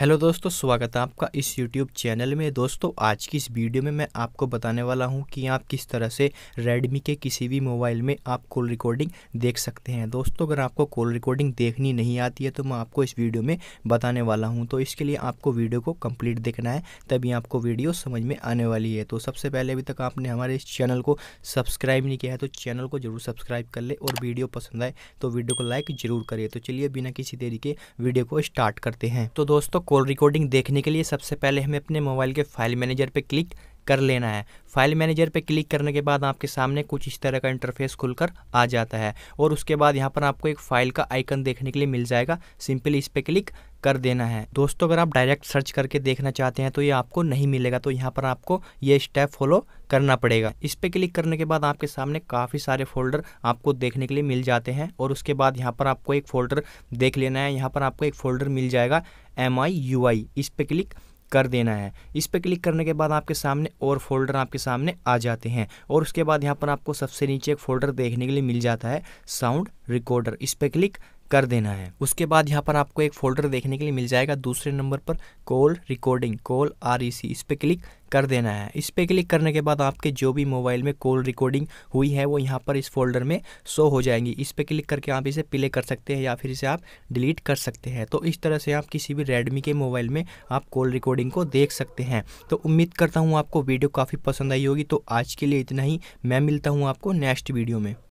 hello दोस्तों स्वागत है आपका इस यूट्यूब चैनल में दोस्तों आज की इस वीडियो में मैं आपको बताने वाला हूं कि आप किस तरह से रेडमी के किसी भी मोबाइल में आप कॉल रिकॉर्डिंग देख सकते हैं दोस्तों अगर आपको कॉल रिकॉर्डिंग देखनी नहीं आती है तो मैं आपको इस वीडियो में बताने वाला हूं तो इसके लिए आपको वीडियो को कम्प्लीट देखना है तभी आपको वीडियो समझ में आने वाली है तो सबसे पहले अभी तक आपने हमारे इस चैनल को सब्सक्राइब नहीं किया है तो चैनल को जरूर सब्सक्राइब कर ले और वीडियो पसंद आए तो वीडियो को लाइक जरूर करिए तो चलिए बिना किसी देरी के वीडियो को स्टार्ट करते हैं तो दोस्तों कॉल रिकॉर्डिंग देखने के लिए सबसे पहले हमें अपने मोबाइल के फाइल मैनेजर पर क्लिक कर लेना है फाइल मैनेजर पर क्लिक करने के बाद आपके सामने कुछ इस तरह का इंटरफेस खुलकर आ जाता है और उसके बाद यहाँ पर आपको एक फाइल का आइकन देखने के लिए मिल जाएगा सिंपली इस पर क्लिक कर देना है दोस्तों अगर आप डायरेक्ट सर्च करके देखना चाहते हैं तो ये आपको नहीं मिलेगा तो यहाँ पर आपको ये स्टेप फॉलो करना पड़ेगा इस पर क्लिक करने के बाद आपके सामने काफ़ी सारे फोल्डर आपको देखने के लिए मिल जाते हैं और उसके बाद यहाँ पर आपको एक फोल्डर देख लेना है यहाँ पर आपको एक फोल्डर मिल जाएगा एम आई यू आई इस पर क्लिक कर देना है इस पर क्लिक करने के बाद आपके सामने और फोल्डर आपके सामने आ जाते हैं और उसके बाद यहाँ पर आपको सबसे नीचे एक फोल्डर देखने के लिए मिल जाता है साउंड रिकॉर्डर इस पर क्लिक कर देना है उसके बाद यहाँ पर आपको एक फोल्डर देखने के लिए मिल जाएगा दूसरे नंबर पर कॉल रिकॉर्डिंग कॉल आर इस पर क्लिक कर देना है इस पर क्लिक करने के बाद आपके जो भी मोबाइल में कॉल रिकॉर्डिंग हुई है वो यहाँ पर इस फोल्डर में शो हो जाएंगी इस पर क्लिक करके आप इसे प्ले कर सकते हैं या फिर इसे आप डिलीट कर सकते हैं तो इस तरह से आप किसी भी रेडमी के मोबाइल में आप कॉल रिकॉर्डिंग को देख सकते हैं तो उम्मीद करता हूँ आपको वीडियो काफ़ी पसंद आई होगी तो आज के लिए इतना ही मैं मिलता हूँ आपको नेक्स्ट वीडियो में